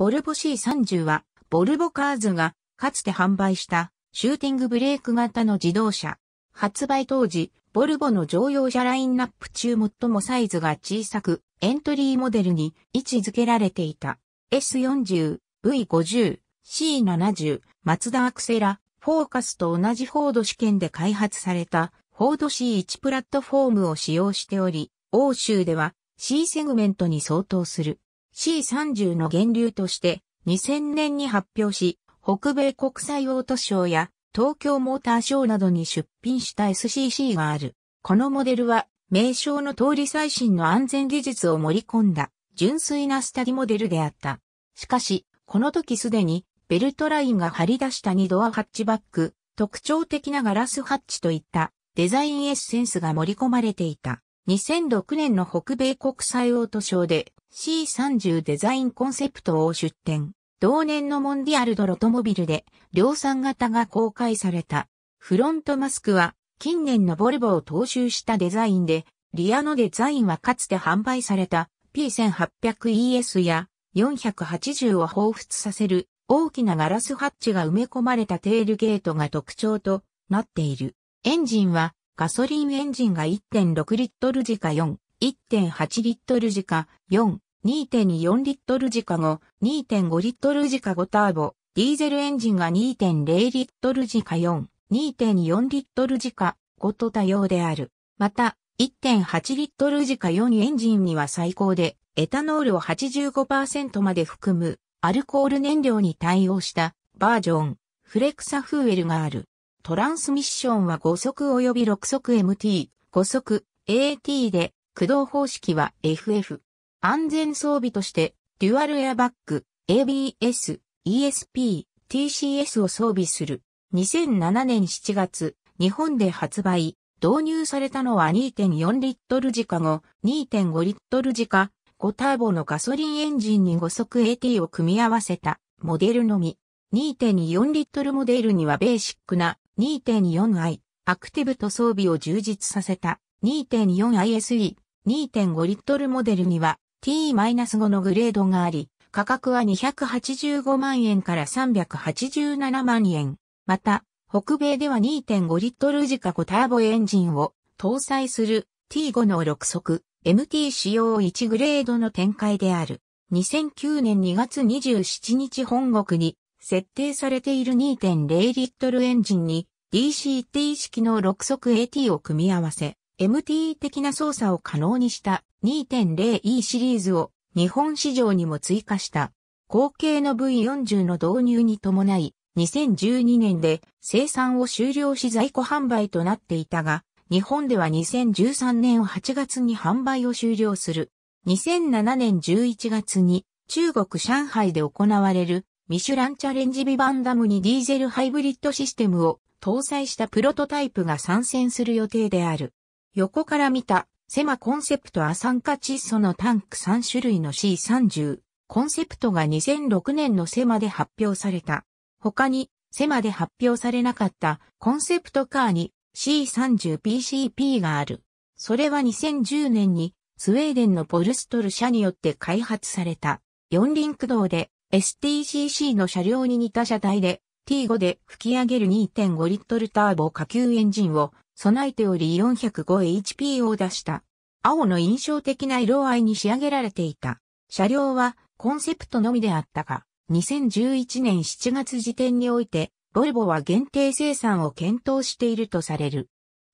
ボルボ C30 は、ボルボカーズが、かつて販売した、シューティングブレーク型の自動車。発売当時、ボルボの乗用車ラインナップ中最もサイズが小さく、エントリーモデルに位置づけられていた。S40、V50、C70、マツダアクセラ、フォーカスと同じフォード試験で開発された、フォード C1 プラットフォームを使用しており、欧州では C セグメントに相当する。C30 の源流として2000年に発表し、北米国際オートショーや東京モーターショーなどに出品した SCC がある。このモデルは名称の通り最新の安全技術を盛り込んだ純粋なスタディモデルであった。しかし、この時すでにベルトラインが張り出した2ドアハッチバック、特徴的なガラスハッチといったデザインエッセンスが盛り込まれていた。2006年の北米国際オートショーで C30 デザインコンセプトを出展。同年のモンディアルドロトモビルで量産型が公開された。フロントマスクは近年のボルボを踏襲したデザインで、リアのデザインはかつて販売された P1800ES や480を彷彿させる大きなガラスハッチが埋め込まれたテールゲートが特徴となっている。エンジンはガソリンエンジンが1.6リットル時か4 1.8リットル時下4、2.4リットル時下5、2.5リットル時か。5ターボ、ディーゼルエンジンが2.0リットル時下4、2.4リットル時か。5と多様である。また、1.8リットル時か。4エンジンには最高で、エタノールを85%まで含む、アルコール燃料に対応したバージョン、フレクサフーエルがある。トランスミッションは5速及び6速 MT、5速 AT で駆動方式は FF。安全装備として、デュアルエアバッグ、ABS、ESP、TCS を装備する。2007年7月、日本で発売、導入されたのは2.4リットル時価後、2.5リットル時価、5ターボのガソリンエンジンに5速 AT を組み合わせたモデルのみ。2.4リットルモデルにはベーシックな 2.4i アクティブと装備を充実させた 2.4ISE 2.5リットルモデルには T-5 のグレードがあり、価格は285万円から387万円。また、北米では2.5リットル自家5ターボエンジンを搭載する T5 の6速 MT 仕様1グレードの展開である。2009年2月27日本国に設定されている2.0リットルエンジンに DCT 式の6速 AT を組み合わせ、MT 的な操作を可能にした 2.0E シリーズを日本市場にも追加した。後継の V40 の導入に伴い、2012年で生産を終了し在庫販売となっていたが、日本では2013年8月に販売を終了する。2007年11月に中国上海で行われるミシュランチャレンジビバンダムにディーゼルハイブリッドシステムを搭載したプロトタイプが参戦する予定である。横から見た、セマコンセプトア酸化窒素のタンク3種類の C30、コンセプトが2006年のセマで発表された。他に、セマで発表されなかったコンセプトカーに C30PCP がある。それは2010年にスウェーデンのポルストル社によって開発された。四輪駆動で STCC の車両に似た車体で T5 で吹き上げる2.5リットルターボ下級エンジンを備えており 405HP を出した。青の印象的な色合いに仕上げられていた。車両はコンセプトのみであったが、2011年7月時点において、ボルボは限定生産を検討しているとされる。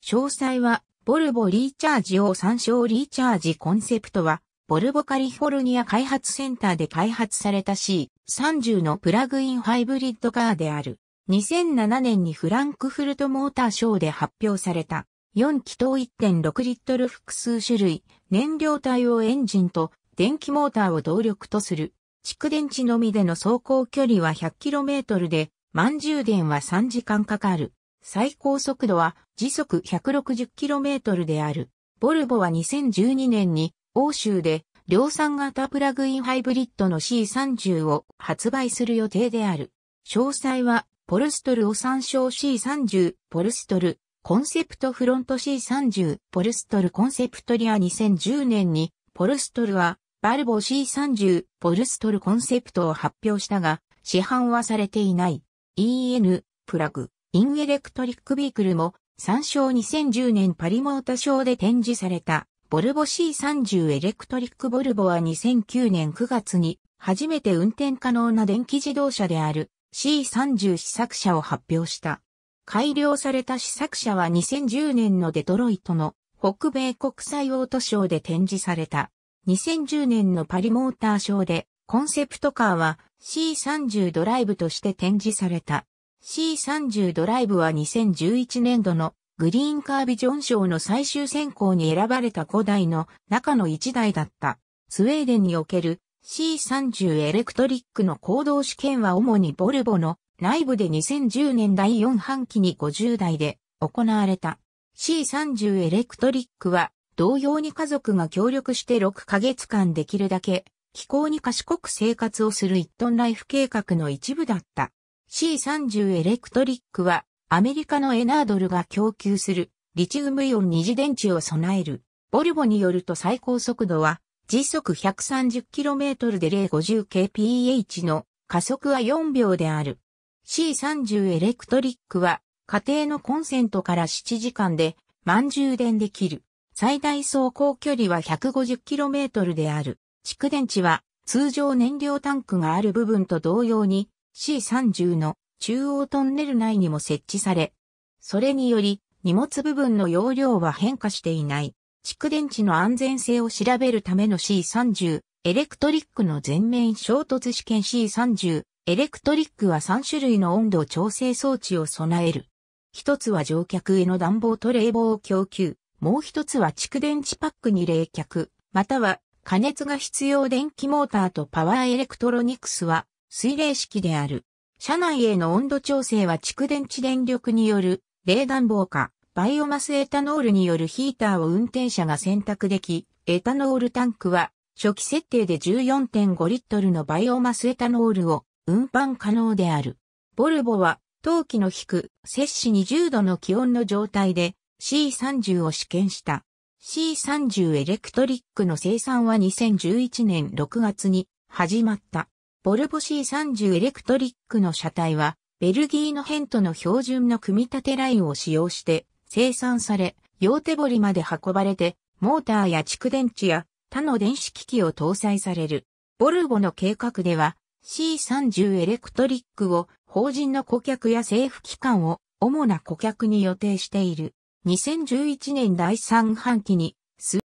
詳細は、ボルボリーチャージを参照リーチャージコンセプトは、ボルボカリフォルニア開発センターで開発された C30 のプラグインハイブリッドカーである。2007年にフランクフルトモーターショーで発表された4気筒1.6リットル複数種類燃料体をエンジンと電気モーターを動力とする蓄電池のみでの走行距離は 100km で満充電は3時間かかる。最高速度は時速 160km である。ボルボは2012年に欧州で量産型プラグインハイブリッドの C30 を発売する予定である。詳細はポルストルを参照 C30、ポルストル、コンセプトフロント C30、ポルストルコンセプトリア2010年に、ポルストルは、バルボ C30、ポルストルコンセプトを発表したが、市販はされていない。EN、プラグ、インエレクトリックビークルも、参照2010年パリモータショーで展示された、ボルボ C30 エレクトリックボルボは2009年9月に、初めて運転可能な電気自動車である。C30 試作車を発表した。改良された試作車は2010年のデトロイトの北米国際オートショーで展示された。2010年のパリモーターショーでコンセプトカーは C30 ドライブとして展示された。C30 ドライブは2011年度のグリーンカービジョン賞の最終選考に選ばれた5台の中の1台だった。スウェーデンにおける C30 エレクトリックの行動試験は主にボルボの内部で2010年第4半期に50台で行われた。C30 エレクトリックは同様に家族が協力して6ヶ月間できるだけ気候に賢く生活をする1トンライフ計画の一部だった。C30 エレクトリックはアメリカのエナードルが供給するリチウムイオン二次電池を備える。ボルボによると最高速度は時速 130km で 050kph の加速は4秒である。C30 エレクトリックは家庭のコンセントから7時間で満充電できる。最大走行距離は 150km である。蓄電池は通常燃料タンクがある部分と同様に C30 の中央トンネル内にも設置され、それにより荷物部分の容量は変化していない。蓄電池の安全性を調べるための C30、エレクトリックの全面衝突試験 C30、エレクトリックは3種類の温度調整装置を備える。一つは乗客への暖房と冷房を供給、もう一つは蓄電池パックに冷却、または加熱が必要電気モーターとパワーエレクトロニクスは水冷式である。車内への温度調整は蓄電池電力による冷暖房化、バイオマスエタノールによるヒーターを運転者が選択でき、エタノールタンクは初期設定で14.5リットルのバイオマスエタノールを運搬可能である。ボルボは陶器の低、摂氏20度の気温の状態で C30 を試験した。C30 エレクトリックの生産は2011年6月に始まった。ボルボ C30 エレクトリックの車体はベルギーのヘントの標準の組み立てラインを使用して生産され、用手堀まで運ばれて、モーターや蓄電池や他の電子機器を搭載される。ボルボの計画では C30 エレクトリックを法人の顧客や政府機関を主な顧客に予定している。2011年第3半期に、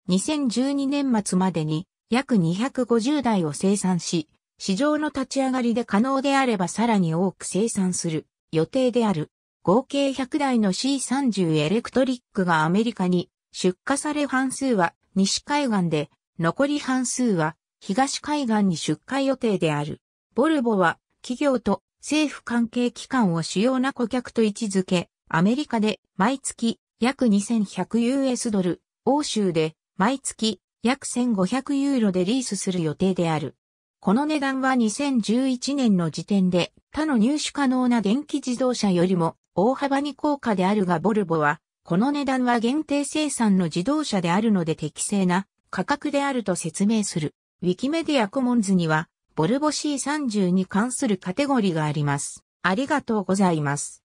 2012年末までに約250台を生産し、市場の立ち上がりで可能であればさらに多く生産する予定である。合計100台の C30 エレクトリックがアメリカに出荷され半数は西海岸で、残り半数は東海岸に出荷予定である。ボルボは企業と政府関係機関を主要な顧客と位置づけ、アメリカで毎月約 2100US ドル、欧州で毎月約1500ユーロでリースする予定である。この値段は2011年の時点で他の入手可能な電気自動車よりも大幅に高価であるがボルボは、この値段は限定生産の自動車であるので適正な価格であると説明する。ウィキメディアコモンズには、ボルボ C30 に関するカテゴリーがあります。ありがとうございます。